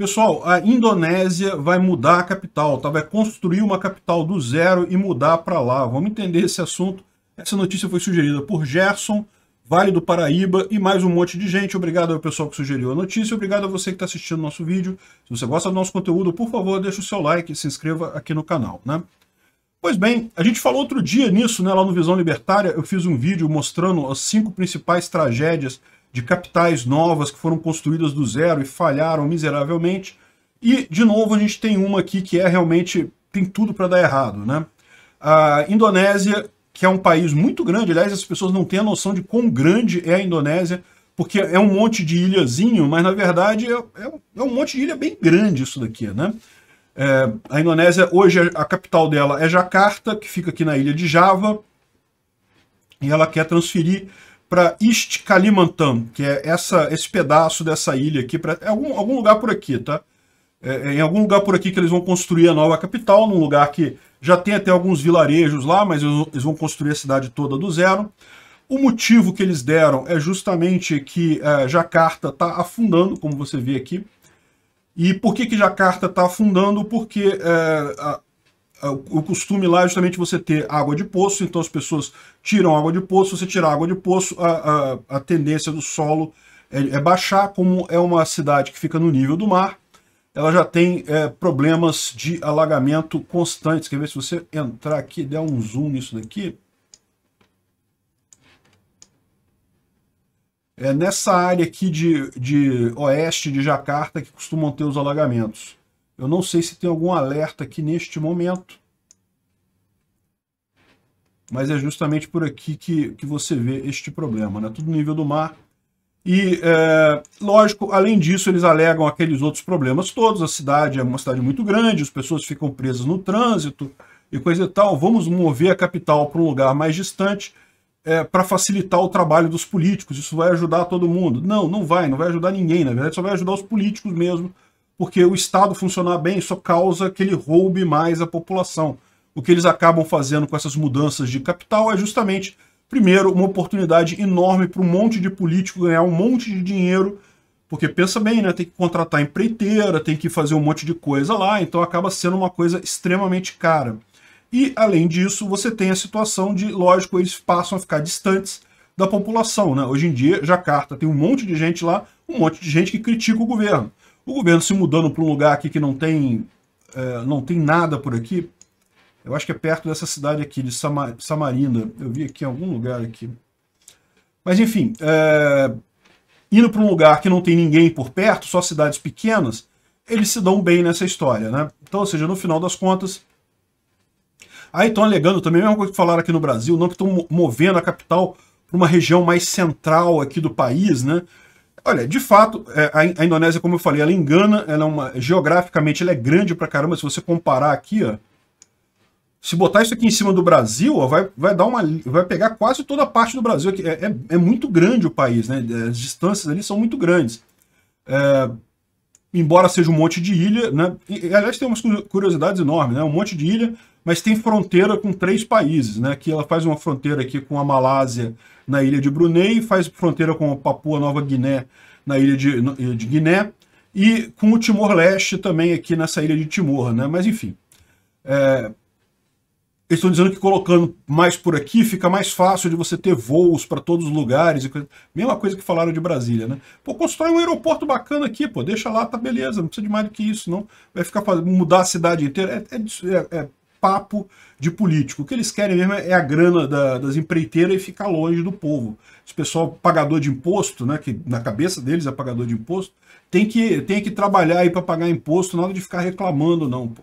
Pessoal, a Indonésia vai mudar a capital, tá? vai construir uma capital do zero e mudar para lá. Vamos entender esse assunto. Essa notícia foi sugerida por Gerson, Vale do Paraíba e mais um monte de gente. Obrigado ao pessoal que sugeriu a notícia. Obrigado a você que está assistindo nosso vídeo. Se você gosta do nosso conteúdo, por favor, deixe o seu like e se inscreva aqui no canal. Né? Pois bem, a gente falou outro dia nisso, né, lá no Visão Libertária. Eu fiz um vídeo mostrando as cinco principais tragédias de capitais novas que foram construídas do zero e falharam miseravelmente. E, de novo, a gente tem uma aqui que é realmente, tem tudo para dar errado. Né? A Indonésia, que é um país muito grande, aliás, as pessoas não têm a noção de quão grande é a Indonésia, porque é um monte de ilhazinho, mas na verdade é, é, é um monte de ilha bem grande isso daqui, né? É, a Indonésia, hoje é, a capital dela é Jakarta, que fica aqui na ilha de Java, e ela quer transferir para East Kalimantan, que é essa, esse pedaço dessa ilha aqui, pra, é algum, algum lugar por aqui, tá? É, é em algum lugar por aqui que eles vão construir a nova capital, num lugar que já tem até alguns vilarejos lá, mas eles vão construir a cidade toda do zero. O motivo que eles deram é justamente que uh, é, Jacarta está afundando, como você vê aqui. E por que, que Jacarta está afundando? Porque é, é, o costume lá é justamente você ter água de poço, então as pessoas tiram água de poço, você tirar água de poço, a, a, a tendência do solo é, é, baixar, como é uma cidade que fica no nível do mar, ela já tem é, problemas de alagamento constantes. Quer ver se você entrar aqui, der um zoom nisso daqui? É nessa área aqui de, de oeste de Jacarta que costumam ter os alagamentos. Eu não sei se tem algum alerta aqui neste momento. Mas é justamente por aqui que, que você vê este problema, né? Tudo no nível do mar. E, é, lógico, além disso, eles alegam aqueles outros problemas todos. A cidade é uma cidade muito grande, as pessoas ficam presas no trânsito e coisa e tal. Vamos mover a capital para um lugar mais distante é, para facilitar o trabalho dos políticos. Isso vai ajudar todo mundo. Não, não vai, não vai ajudar ninguém. Na verdade, só vai ajudar os políticos mesmo porque o Estado funcionar bem só causa que ele roube mais a população. O que eles acabam fazendo com essas mudanças de capital é justamente, primeiro, uma oportunidade enorme para um monte de político ganhar um monte de dinheiro, porque pensa bem, né? Tem que contratar empreiteira, tem que fazer um monte de coisa lá, então acaba sendo uma coisa extremamente cara. E, além disso, você tem a situação de, lógico, eles passam a ficar distantes da população. Né? Hoje em dia, Jacarta tem um monte de gente lá, um monte de gente que critica o governo. O governo se mudando para um lugar aqui que não tem, é, não tem nada por aqui, eu acho que é perto dessa cidade aqui, de Samar Samarina. Eu vi aqui em algum lugar aqui. Mas enfim, é, indo para um lugar que não tem ninguém por perto, só cidades pequenas, eles se dão bem nessa história, né? Então, ou seja, no final das contas... Aí estão alegando também, a mesma coisa que falaram aqui no Brasil, não que estão movendo a capital para uma região mais central aqui do país, né? Olha, de fato, é, a Indonésia, como eu falei, ela engana, ela é uma. Geograficamente ela é grande pra caramba. Se você comparar aqui, ó. Se botar isso aqui em cima do Brasil, ó, vai, vai dar uma. Vai pegar quase toda a parte do Brasil. É, é, é muito grande o país, né? As distâncias ali são muito grandes. É, embora seja um monte de ilha, né? E, aliás, tem umas curiosidades enormes, né? Um monte de ilha, mas tem fronteira com três países, né? Que ela faz uma fronteira aqui com a Malásia na ilha de Brunei, faz fronteira com a Papua Nova Guiné na ilha de, de Guiné e com o Timor-Leste também aqui nessa ilha de Timor, né? Mas enfim, é, eles estão dizendo que colocando mais por aqui fica mais fácil de você ter voos para todos os lugares. E coisa... Mesma coisa que falaram de Brasília, né? Pô, constrói um aeroporto bacana aqui, pô, deixa lá, tá beleza, não precisa de mais do que isso, não. Vai ficar mudar a cidade inteira. É, é, é, é papo de político. O que eles querem mesmo é, é a grana da, das empreiteiras e ficar longe do povo. Esse pessoal pagador de imposto, né, que na cabeça deles é pagador de imposto, tem que, tem que trabalhar aí para pagar imposto, nada de ficar reclamando, não, pô.